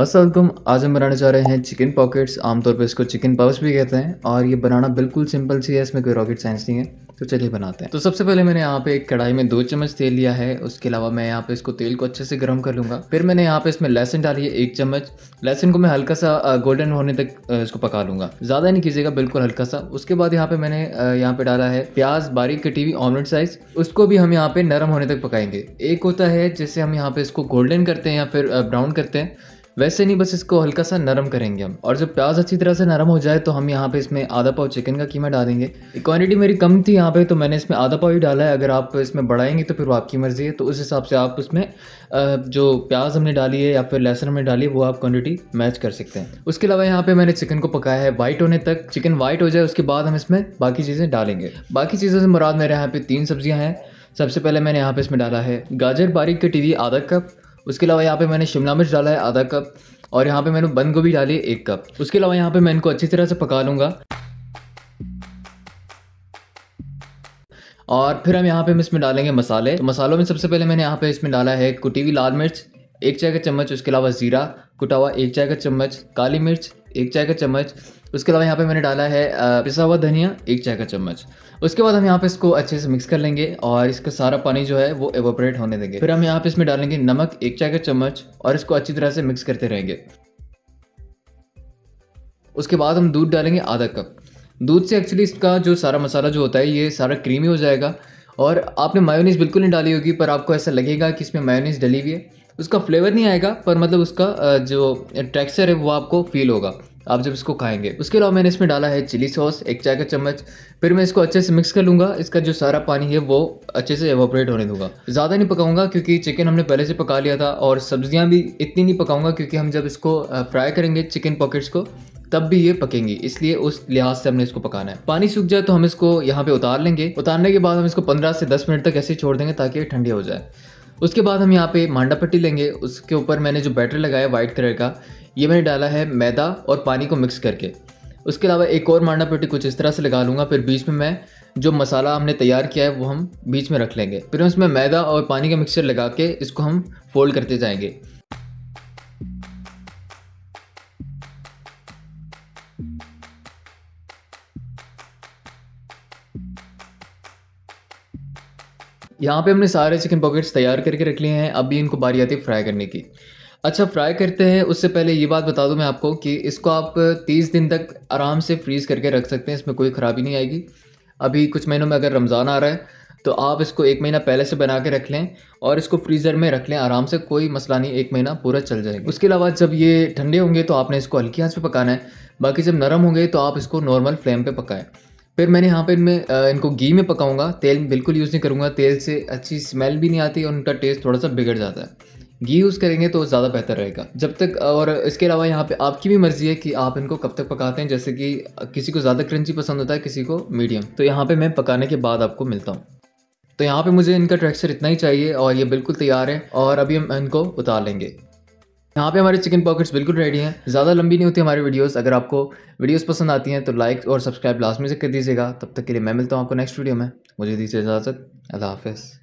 असलम आज हम बनाने जा रहे हैं चिकन पॉकेट्स आमतौर पर इसको चिकन पाउच भी कहते हैं और ये बनाना बिल्कुल सिंपल सी है इसमें कोई रॉकेट साइंस नहीं है तो चलिए बनाते हैं तो सबसे पहले मैंने यहाँ पे एक कढ़ाई में दो चम्मच तेल लिया है उसके अलावा मैं यहाँ पे इसको तेल को अच्छे से गर्म कर लूँगा फिर मैंने यहाँ पे इसमें लहसन डाली है एक चम्मच लहसन को मैं हल्का सा गोल्डन होने तक इसको पका लूँगा ज़्यादा नहीं कीजिएगा बिल्कुल हल्का सा उसके बाद यहाँ पे मैंने यहाँ पे डाला है प्याज बारीक कटी हुई ऑमलेट साइज उसको भी हम यहाँ पे नरम होने तक पकाएंगे एक होता है जैसे हम यहाँ पे इसको गोल्डन करते हैं या फिर ब्राउन करते हैं वैसे नहीं बस इसको हल्का सा नरम करेंगे हम और जब प्याज अच्छी तरह से नरम हो जाए तो हम यहाँ पे इसमें आधा पाव चिकन का कीमा डालेंगे क्वांटिटी मेरी कम थी यहाँ पे तो मैंने इसमें आधा पाव ही डाला है अगर आप इसमें बढ़ाएंगे तो फिर वो आपकी मर्ज़ी है तो उस हिसाब से आप उसमें जो प्याज हमने डाली है या फिर लहसुन हमने डाली है वो आप क्वान्टिटी मैच कर सकते हैं उसके अलावा यहाँ पे मैंने चिकन को पकाया है वाइट होने तक चिकन वाइट हो जाए उसके बाद हम इसमें बाकी चीज़ें डालेंगे बाकी चीज़ों से मुराद मेरे यहाँ पे तीन सब्जियाँ हैं सबसे पहले मैंने यहाँ पे इसमें डाला है गाजर बारीक कटी हुई आधा कप उसके अलावा यहाँ पे मैंने शिमला मिर्च डाला है आधा कप और यहाँ पे मैंने बंद गोभी डाली है एक कप उसके अलावा यहाँ पे मैं इनको अच्छी तरह से पका लूँगा और फिर हम यहाँ पे हम इसमें डालेंगे मसाले तो मसालों में सबसे पहले मैंने यहाँ पे इसमें डाला है कुटी हुई लाल मिर्च एक चाय का चम्मच उसके अलावा ज़ीरा कुटा हुआ एक चाय का चम्मच काली मिर्च एक चाय का चम्मच उसके अलावा यहाँ पे मैंने डाला है पिसा हुआ धनिया एक चाय का चम्मच उसके बाद हम यहाँ पे इसको अच्छे से मिक्स कर लेंगे और इसका सारा पानी जो है वो एवोपरेट होने देंगे फिर हम यहाँ पे इसमें डालेंगे नमक एक चाय का चम्मच और इसको अच्छी तरह से मिक्स करते रहेंगे उसके बाद हम दूध डालेंगे आधा कप दूध से एक्चुअली इसका जो सारा मसाला जो होता है ये सारा क्रीमी हो जाएगा और आपने मायोनीस बिल्कुल नहीं डाली होगी पर आपको ऐसा लगेगा कि इसमें मायोनीस डली हुई है उसका फ्लेवर नहीं आएगा पर मतलब उसका जो टेक्सचर है वो आपको फील होगा आप जब इसको खाएंगे उसके अलावा मैंने इसमें डाला है चिली सॉस एक चाय का चम्मच फिर मैं इसको अच्छे से मिक्स कर लूँगा इसका जो सारा पानी है वो अच्छे से एवोपरेट होने दूंगा ज़्यादा नहीं पकाऊंगा क्योंकि चिकन हमने पहले से पका लिया था और सब्जियाँ भी इतनी नहीं पकाऊंगा क्योंकि हम जब इसको फ्राई करेंगे चिकन पॉकेट्स को तब भी ये पकेंगी इसलिए उस लिहाज से हमने इसको पकाना है पानी सूख जाए तो हम इसको यहाँ पे उतार लेंगे उतारने के बाद हम इसको 15 से 10 मिनट तक ऐसे छोड़ देंगे ताकि ये ठंडी हो जाए उसके बाद हम यहाँ पे मांडा पट्टी लेंगे उसके ऊपर मैंने जो बैटर लगाया वाइट कलर का ये मैंने डाला है मैदा और पानी को मिक्स करके उसके अलावा एक और मांडा पट्टी कुछ इस तरह से लगा लूँगा फिर बीच में मैं जो मसाला हमने तैयार किया है वो हम बीच में रख लेंगे फिर उसमें मैदा और पानी का मिक्सचर लगा के इसको हम फोल्ड करते जाएंगे यहाँ पे हमने सारे चिकन पॉकेट्स तैयार करके रख लिए हैं अभी इनको बारी आती है फ्राई करने की अच्छा फ्राई करते हैं उससे पहले ये बात बता दूँ मैं आपको कि इसको आप 30 दिन तक आराम से फ्रीज़ करके रख सकते हैं इसमें कोई ख़राबी नहीं आएगी अभी कुछ महीनों में अगर रमज़ान आ रहा है तो आप इसको एक महीना पहले से बना के रख लें और इसको फ्रीज़र में रख लें आराम से कोई मसला नहीं एक महीना पूरा चल जाएगा उसके अलावा जब ये ठंडे होंगे तो आपने इसको हल्की आँच पे पकाना है बाकी जब नरम होंगे तो आप इसको नॉर्मल फ्लेम पे पकाएं फिर मैंने यहाँ पे इनमें इनको घी में पकाऊंगा तेल बिल्कुल यूज़ नहीं करूँगा तेल से अच्छी स्मेल भी नहीं आती और उनका टेस्ट थोड़ा सा बिगड़ जाता है घी यूज़ करेंगे तो ज़्यादा बेहतर रहेगा जब तक और इसके अलावा यहाँ पे आपकी भी मर्ज़ी है कि आप इनको कब तक पकाते हैं जैसे कि किसी को ज़्यादा क्रंची पसंद होता है किसी को मीडियम तो यहाँ पे मैं पकाने के बाद आपको मिलता हूँ तो यहाँ पे मुझे इनका टेक्सचर इतना ही चाहिए और ये बिल्कुल तैयार है और अभी हम इनको उतार लेंगे यहाँ पे हमारे चिकन पॉकेट्स बिल्कुल रेडी हैं ज़्यादा लंबी नहीं होती हमारी वीडियोस अगर आपको वीडियोस पसंद आती हैं तो लाइक और सब्सक्राइब लास्ट में से कर दीजिएगा तब तक के लिए मैं मिलता हूँ आपको नेक्स्ट वीडियो में मुझे दीजिए इजाज़त अल्लाह हाफिज़